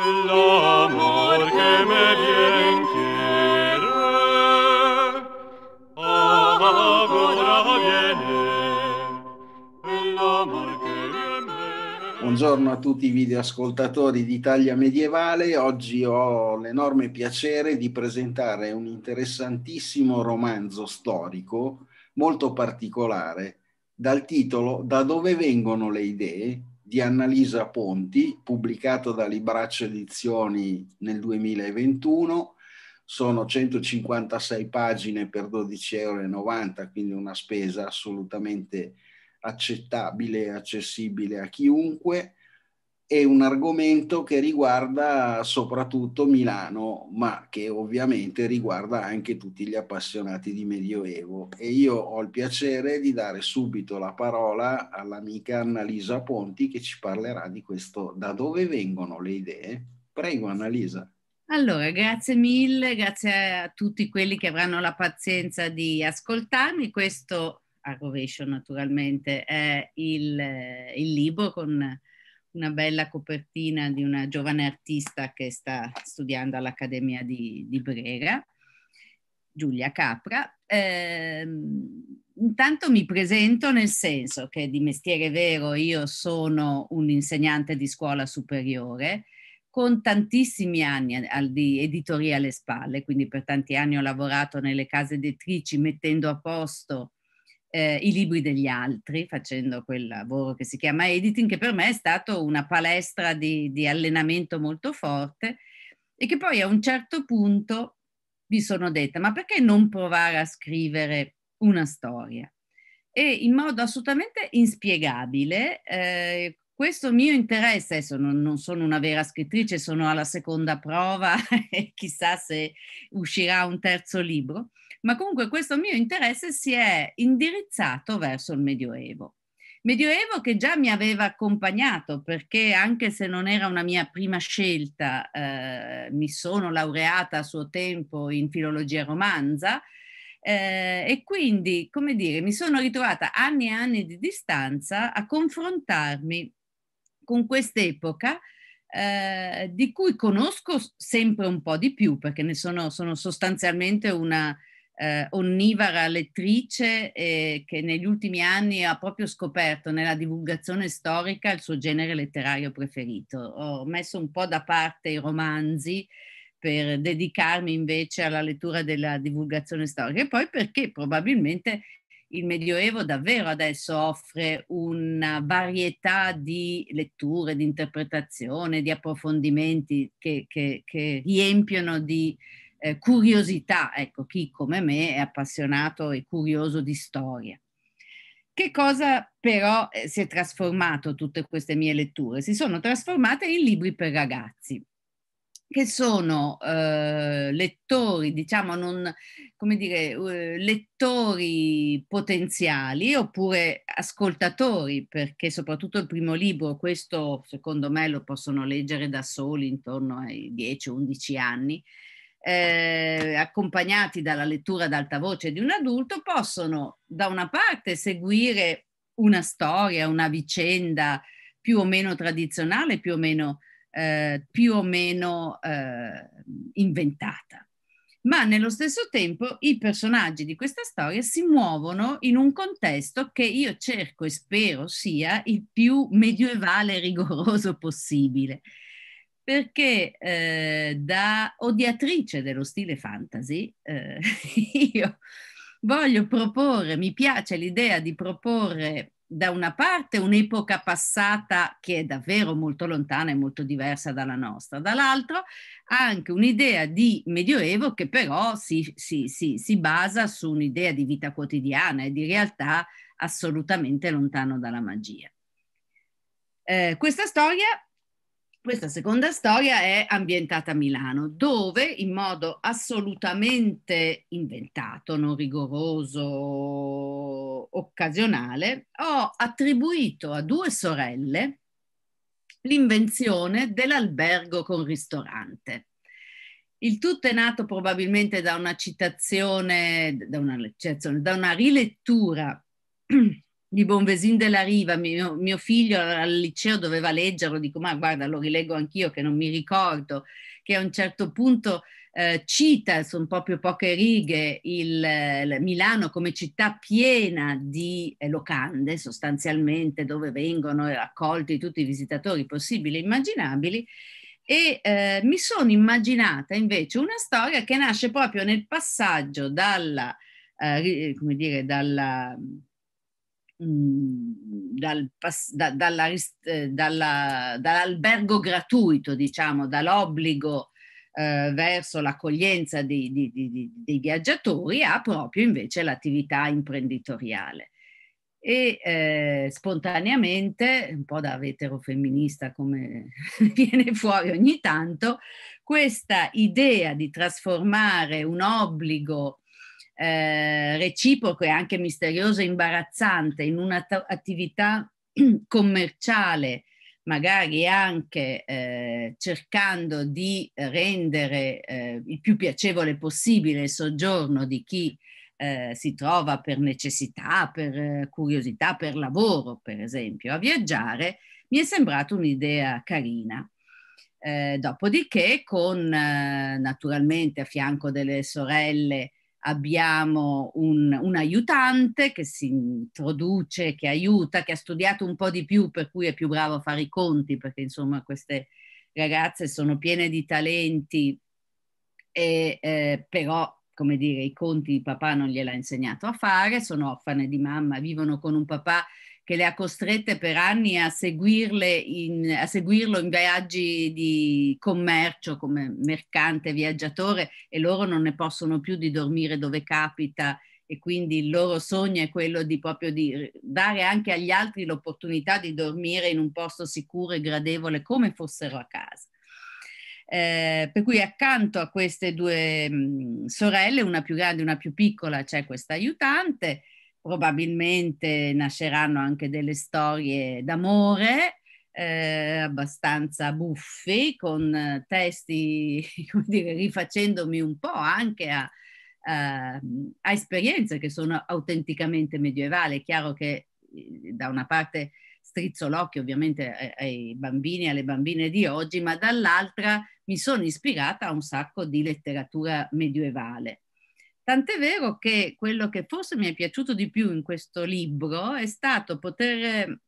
Oh, Buongiorno a tutti i videoascoltatori d'Italia medievale. Oggi ho l'enorme piacere di presentare un interessantissimo romanzo storico molto particolare dal titolo Da dove vengono le idee? di Annalisa Ponti, pubblicato da Libraccio Edizioni nel 2021. Sono 156 pagine per 12,90 euro, quindi una spesa assolutamente accettabile e accessibile a chiunque è un argomento che riguarda soprattutto Milano, ma che ovviamente riguarda anche tutti gli appassionati di Medioevo. E io ho il piacere di dare subito la parola all'amica Annalisa Ponti che ci parlerà di questo, da dove vengono le idee. Prego Annalisa. Allora, grazie mille, grazie a tutti quelli che avranno la pazienza di ascoltarmi. Questo, a rovescio naturalmente, è il, eh, il libro con una bella copertina di una giovane artista che sta studiando all'Accademia di, di Brera, Giulia Capra. Eh, intanto mi presento nel senso che di mestiere vero io sono un insegnante di scuola superiore con tantissimi anni di editoria alle spalle, quindi per tanti anni ho lavorato nelle case editrici mettendo a posto eh, i libri degli altri, facendo quel lavoro che si chiama editing, che per me è stato una palestra di, di allenamento molto forte e che poi a un certo punto mi sono detta, ma perché non provare a scrivere una storia? E in modo assolutamente inspiegabile, eh, questo mio interesse, adesso non, non, sono una vera scrittrice, sono alla seconda prova e chissà se uscirà un terzo libro, ma comunque questo mio interesse si è indirizzato verso il Medioevo. Medioevo che già mi aveva accompagnato perché anche se non era una mia prima scelta, eh, mi sono laureata a suo tempo in filologia romanza eh, e quindi, come dire, mi sono ritrovata anni e anni di distanza a confrontarmi con quest'epoca eh, di cui conosco sempre un po' di più perché ne sono, sono sostanzialmente una, eh, onnivora lettrice eh, che negli ultimi anni ha proprio scoperto nella divulgazione storica il suo genere letterario preferito. Ho messo un po' da parte i romanzi per dedicarmi invece alla lettura della divulgazione storica e poi perché probabilmente il Medioevo davvero adesso offre una varietà di letture, di interpretazione, di approfondimenti che, che, che riempiono di eh, curiosità, ecco, chi come me è appassionato e curioso di storia. Che cosa però eh, si è trasformato tutte queste mie letture? Si sono trasformate in libri per ragazzi che sono eh, lettori, diciamo, non, come dire, eh, lettori potenziali oppure ascoltatori, perché soprattutto il primo libro, questo secondo me lo possono leggere da soli intorno ai 10-11 anni, eh, accompagnati dalla lettura ad alta voce di un adulto, possono da una parte seguire una storia, una vicenda più o meno tradizionale, più o meno, eh, più o meno eh, inventata. Ma nello stesso tempo i personaggi di questa storia si muovono in un contesto che io cerco e spero sia il più medievale e rigoroso possibile perché eh, da odiatrice dello stile fantasy eh, io voglio proporre, mi piace l'idea di proporre da una parte un'epoca passata che è davvero molto lontana e molto diversa dalla nostra, dall'altro anche un'idea di medioevo che però si, si, si, si basa su un'idea di vita quotidiana e di realtà assolutamente lontano dalla magia. Eh, questa storia questa seconda storia è ambientata a Milano, dove in modo assolutamente inventato, non rigoroso, occasionale, ho attribuito a due sorelle l'invenzione dell'albergo con ristorante. Il tutto è nato probabilmente da una citazione, da una, citazione, da una rilettura di Bonvesin della Riva, mio, mio, figlio al liceo doveva leggerlo, dico ma guarda lo rileggo anch'io che non mi ricordo, che a un certo punto eh, cita, sono proprio poche righe, il, il Milano come città piena di locande sostanzialmente dove vengono raccolti tutti i visitatori possibili e immaginabili e eh, mi sono immaginata invece una storia che nasce proprio nel passaggio dalla, eh, come dire, dalla dal, da, dalla, eh, dalla, dall'albergo gratuito, diciamo, dall'obbligo eh, verso l'accoglienza dei, di, di, dei, viaggiatori a proprio invece l'attività imprenditoriale. E eh, spontaneamente, un po' da vetero femminista come viene fuori ogni tanto, questa idea di trasformare un obbligo eh, reciproco e anche misterioso e imbarazzante in un'attività commerciale, magari anche eh, cercando di rendere eh, il più piacevole possibile il soggiorno di chi eh, si trova per necessità, per eh, curiosità, per lavoro, per esempio, a viaggiare, mi è sembrata un'idea carina. Eh, dopodiché, con naturalmente a fianco delle sorelle abbiamo un, un, aiutante che si introduce, che aiuta, che ha studiato un po' di più, per cui è più bravo a fare i conti, perché insomma queste ragazze sono piene di talenti, e, eh, però come dire, i conti il papà non gliel'ha insegnato a fare, sono orfane di mamma, vivono con un papà che le ha costrette per anni a, in, a seguirlo in viaggi di commercio come mercante, viaggiatore e loro non ne possono più di dormire dove capita e quindi il loro sogno è quello di proprio di dare anche agli altri l'opportunità di dormire in un posto sicuro e gradevole come fossero a casa. Eh, per cui accanto a queste due mh, mm, sorelle, una più grande e una più piccola, c'è questa aiutante probabilmente nasceranno anche delle storie d'amore eh, abbastanza buffi, con eh, testi, come dire, rifacendomi un po' anche a, a, a esperienze che sono autenticamente medievali. È chiaro che eh, da una parte strizzo l'occhio ovviamente ai, ai bambini e alle bambine di oggi, ma dall'altra mi sono ispirata a un sacco di letteratura medievale. Tant'è vero che quello che forse mi è piaciuto di più in questo libro è stato poter...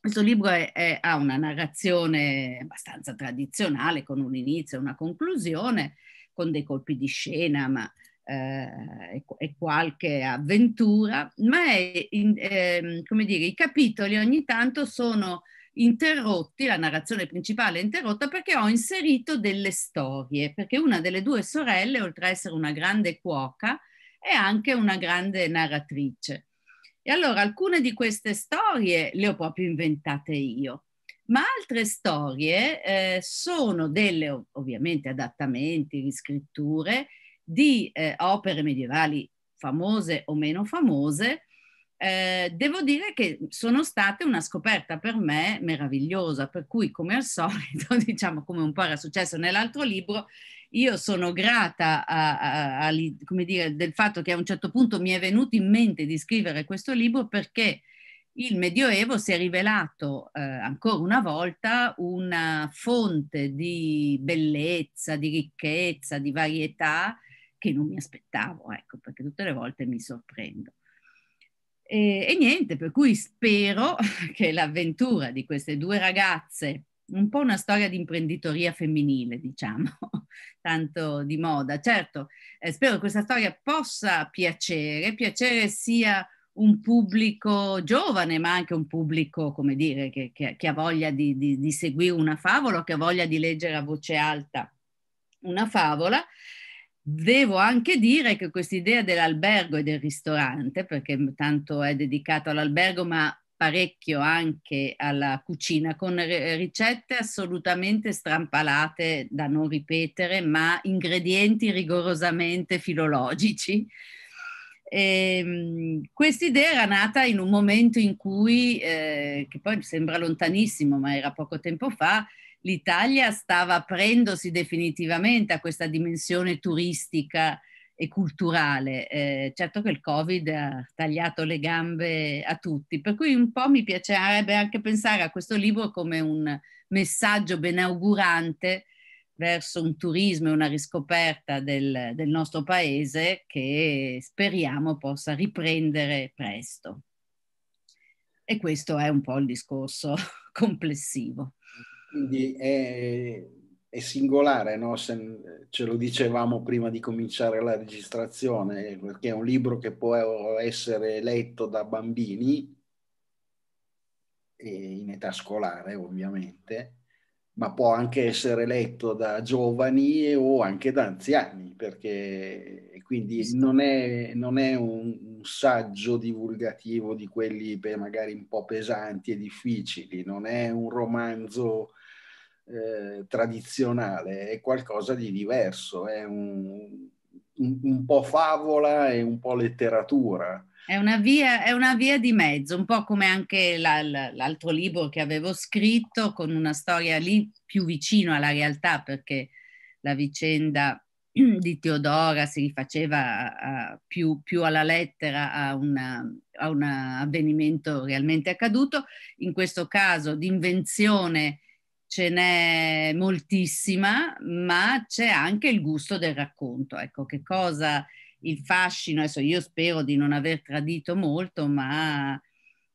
Questo libro è, è, ha una narrazione abbastanza tradizionale, con un inizio e una conclusione, con dei colpi di scena, ma eh, e qualche avventura, ma è, in, eh, come dire, i capitoli ogni tanto sono interrotti, la narrazione principale è interrotta perché ho inserito delle storie, perché una delle due sorelle, oltre ad essere una grande cuoca, è anche una grande narratrice. E allora alcune di queste storie le ho proprio inventate io, ma altre storie eh, sono delle ovviamente adattamenti, riscritture di eh, opere medievali famose o meno famose, eh, devo dire che sono state una scoperta per me meravigliosa, per cui come al solito, diciamo come un po' era successo nell'altro libro, io sono grata a, a, a, dire, del fatto che a un certo punto mi è venuto in mente di scrivere questo libro perché il Medioevo si è rivelato eh, ancora una volta una fonte di bellezza, di ricchezza, di varietà che non mi aspettavo, ecco, perché tutte le volte mi sorprendo. E, e niente, per cui spero che l'avventura di queste due ragazze un po' una storia di imprenditoria femminile, diciamo, tanto di moda. Certo, eh, spero che questa storia possa piacere, piacere sia un pubblico giovane, ma anche un pubblico, come dire, che, che, che ha voglia di, di, di seguire una favola, che ha voglia di leggere a voce alta una favola. Devo anche dire che quest'idea dell'albergo e del ristorante, perché tanto è dedicato all'albergo, ma parecchio anche alla cucina, con ricette assolutamente strampalate da non ripetere, ma ingredienti rigorosamente filologici. Ehm, Questa idea era nata in un momento in cui, eh, che poi sembra lontanissimo, ma era poco tempo fa, l'Italia stava aprendosi definitivamente a questa dimensione turistica e culturale. Eh, certo che il Covid ha tagliato le gambe a tutti, per cui un po' mi piacerebbe anche pensare a questo libro come un messaggio benaugurante verso un turismo e una riscoperta del, del nostro paese che speriamo possa riprendere presto. E questo è un po' il discorso complessivo. Quindi è, è singolare, no? Se, ce lo dicevamo prima di cominciare la registrazione, perché è un libro che può essere letto da bambini, in età scolare ovviamente, ma può anche essere letto da giovani o anche da anziani, perché quindi non è, non è un, un, saggio divulgativo di quelli magari un po' pesanti e difficili, non è un romanzo eh, tradizionale, è qualcosa di diverso, è un, un, un, po' favola e un po' letteratura. È una, via, è una via di mezzo, un po' come anche la, l'altro libro che avevo scritto con una storia lì più vicino alla realtà perché la vicenda di Teodora si rifaceva a, a, più, più, alla lettera a, una, a, un avvenimento realmente accaduto, in questo caso di invenzione ce n'è moltissima, ma c'è anche il gusto del racconto. Ecco, che cosa il fascino, adesso io spero di non aver tradito molto, ma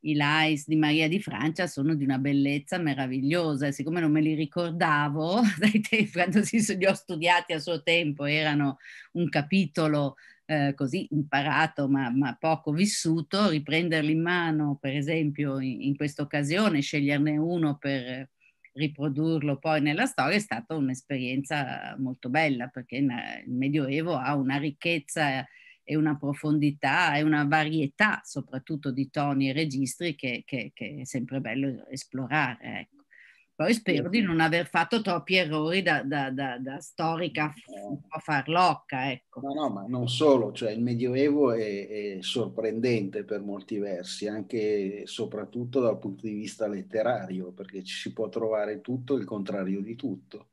i Lais di Maria di Francia sono di una bellezza meravigliosa e siccome non me li ricordavo dai tempi quando li ho studiati a suo tempo erano un capitolo eh, così imparato ma, ma, poco vissuto, riprenderli in mano per esempio in, in questa occasione, sceglierne uno per, riprodurlo poi nella storia è stata un'esperienza molto bella perché il Medioevo ha una ricchezza e una profondità e una varietà soprattutto di toni e registri che, che, che è sempre bello esplorare. Ecco. Poi spero di non aver fatto troppi errori da, da, da, da storica a farlocca. Ecco. No, no, ma non solo, cioè il Medioevo è, è sorprendente per molti versi, anche e soprattutto dal punto di vista letterario, perché ci si può trovare tutto il contrario di tutto.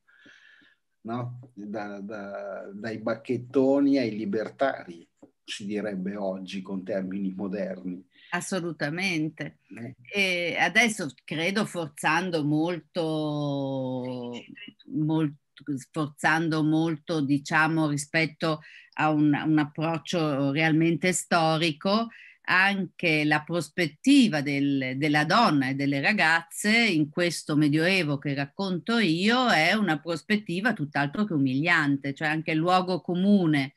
No? Da, da, dai bacchettoni ai libertari, si direbbe oggi con termini moderni. Assolutamente. Eh. E adesso credo forzando molto, molto sforzando molto, diciamo, rispetto a un, un, approccio realmente storico, anche la prospettiva del, della donna e delle ragazze in questo medioevo che racconto io è una prospettiva tutt'altro che umiliante, cioè anche il luogo comune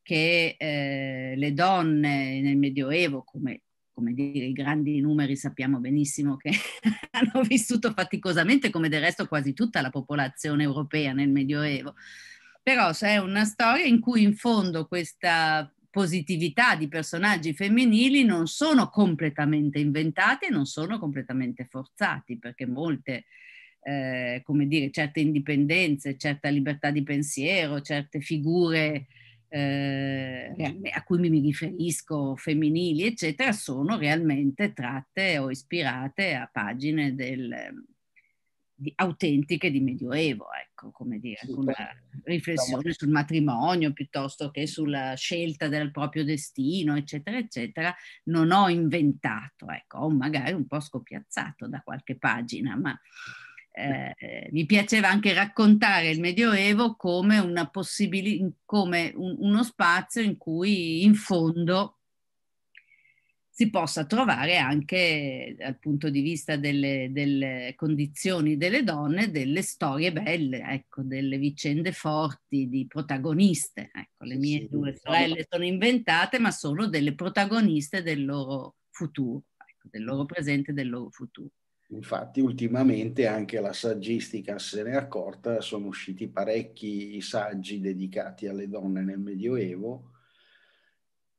che eh, le donne nel medioevo, come come dire, i grandi numeri sappiamo benissimo che hanno vissuto faticosamente, come del resto quasi tutta la popolazione europea nel Medioevo. Però c'è una storia in cui in fondo questa positività di personaggi femminili non sono completamente inventati e non sono completamente forzati, perché molte, eh, come dire, certe indipendenze, certa libertà di pensiero, certe figure eh, a cui mi riferisco, femminili, eccetera, sono realmente tratte o ispirate a pagine del, ehm, di, autentiche di Medioevo, ecco, come dire, sì, una riflessione sul matrimonio piuttosto che sulla scelta del proprio destino, eccetera, eccetera, non ho inventato, ecco, ho magari un po' scopiazzato da qualche pagina, ma eh, mi piaceva anche raccontare il Medioevo come, una possibili- come un, uno spazio in cui in fondo si possa trovare anche dal punto di vista delle, delle condizioni delle donne, delle storie belle, ecco, delle vicende forti, di protagoniste. Ecco, le mie sì, due diciamo sorelle sono inventate, ma sono delle protagoniste del loro futuro, ecco, del loro presente e del loro futuro. Infatti ultimamente anche la saggistica se n'è accorta, sono usciti parecchi saggi dedicati alle donne nel Medioevo,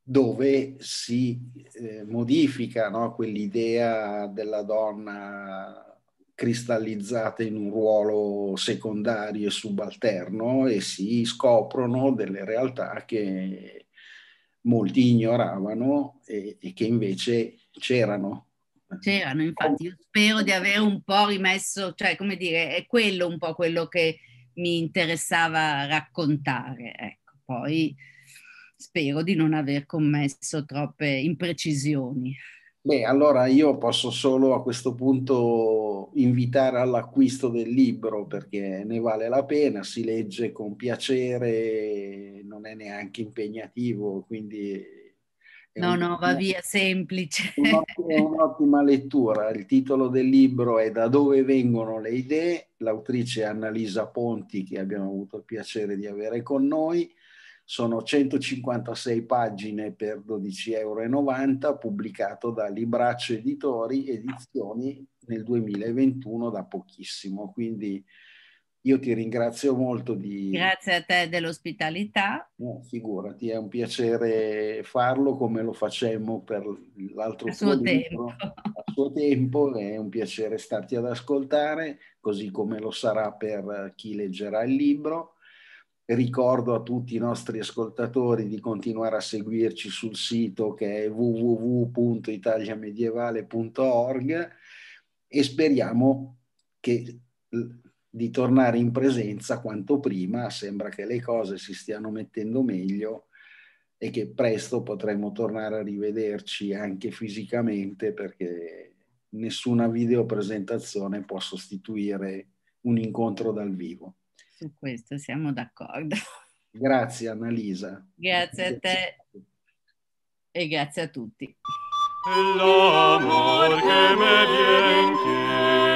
dove si eh, modifica no, quell'idea della donna cristallizzata in un ruolo secondario e subalterno e si scoprono delle realtà che molti ignoravano e, e che invece c'erano c'erano, infatti. Io spero di aver un po' rimesso, cioè, come dire, è quello un po' quello che mi interessava raccontare. Ecco, poi spero di non aver commesso troppe imprecisioni. Beh, allora io posso solo a questo punto invitare all'acquisto del libro perché ne vale la pena, si legge con piacere, non è neanche impegnativo, quindi No, no, va via, semplice. È un'ottima lettura. Il titolo del libro è Da dove vengono le idee? L'autrice è Annalisa Ponti, che abbiamo avuto il piacere di avere con noi. Sono 156 pagine per 12,90 euro, pubblicato da Libraccio Editori Edizioni nel 2021 da pochissimo. Quindi io ti ringrazio molto di... Grazie a te dell'ospitalità. No, figurati, è un piacere farlo come lo facemmo per l'altro a suo tempo. A suo tempo è un piacere starti ad ascoltare, così come lo sarà per chi leggerà il libro. Ricordo a tutti i nostri ascoltatori di continuare a seguirci sul sito che è www.italiamedievale.org e speriamo che di tornare in presenza quanto prima, sembra che le cose si stiano mettendo meglio e che presto potremo tornare a rivederci anche fisicamente perché nessuna videopresentazione può sostituire un incontro dal vivo. Su questo siamo d'accordo. Grazie Annalisa. Grazie a te e grazie a tutti. che viene